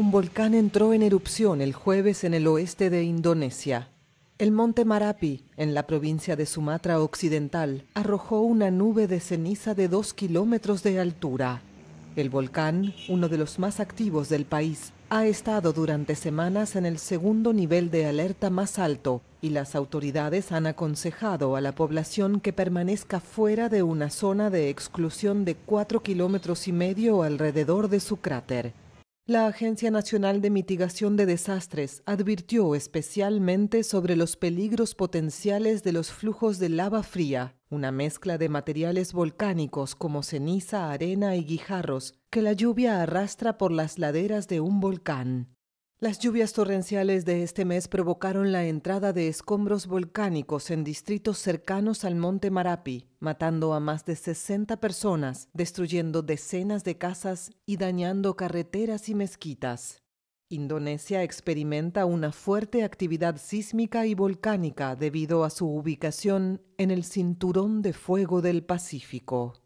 Un volcán entró en erupción el jueves en el oeste de Indonesia. El monte Marapi, en la provincia de Sumatra Occidental, arrojó una nube de ceniza de dos kilómetros de altura. El volcán, uno de los más activos del país, ha estado durante semanas en el segundo nivel de alerta más alto y las autoridades han aconsejado a la población que permanezca fuera de una zona de exclusión de cuatro kilómetros y medio alrededor de su cráter. La Agencia Nacional de Mitigación de Desastres advirtió especialmente sobre los peligros potenciales de los flujos de lava fría, una mezcla de materiales volcánicos como ceniza, arena y guijarros que la lluvia arrastra por las laderas de un volcán. Las lluvias torrenciales de este mes provocaron la entrada de escombros volcánicos en distritos cercanos al monte Marapi, matando a más de 60 personas, destruyendo decenas de casas y dañando carreteras y mezquitas. Indonesia experimenta una fuerte actividad sísmica y volcánica debido a su ubicación en el cinturón de fuego del Pacífico.